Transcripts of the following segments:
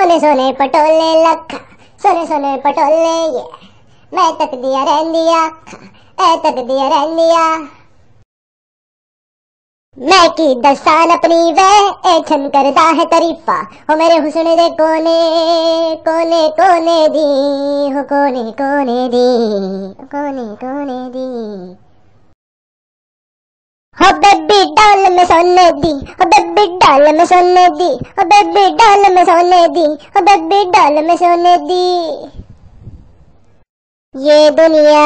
सोने सोने पटोले लखा सोने सोने पटोले ये मैं तक दिया रहन ऐ तक दिया रहन मैं की दस्तान अपनी वे एठन करदा है तरीफा हो मेरे हुसन दे कोने कोने कोने दी हो कोने कोने दी कोने कोने दी हो बेबी डॉल में सोने दी हो डाल में सोने दी ओ बेबी डाल में सोने दी ओ बेबी सोने दी ये दुनिया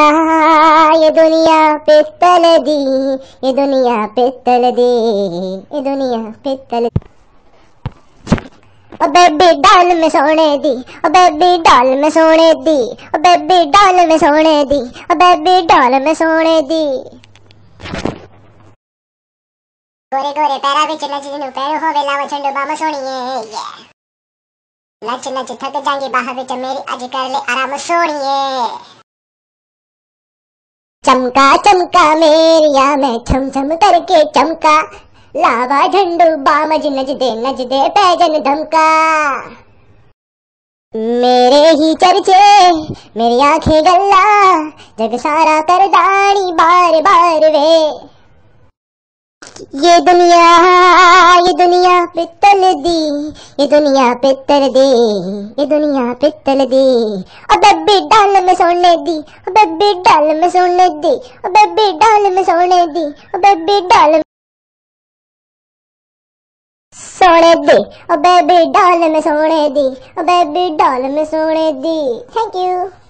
ये दुनिया पिस्तल दी ये दुनिया पिस्तल दी ये दुनिया पिस्तल ओ बेबी सोने दी ओ बेबी सोने दी ओ बेबी सोने दी ओ बेबी डाल में सोने दी गोरे गोरे पैरा बिच नच जिनु पैरो होवे लावा चंडो बामा सोणिए ये नच नच थक जाएंगे बाहा बिच मेरी अज कर ले आराम सोणिए चमका चमका मेरिया मैं छम छम करके चमका लावा झंडू बाम जी दे नच दे पैजन धमका मेरे ही चर्चे मेरी आंखें गल्ला जग सारा कर दानी बार बार वे ये दुनिया ये दुनिया पित्तल दी ये दुनिया पित्तल दी ये दुनिया पित्तल दी और बेबी डाल में सोने दी और बेबी डाल में सोने दी और बेबी डाल में सोने दी और बेबी डाल सोने दी और बेबी डाल में सोने दी और बेबी डाल में सोने दी थैंक यू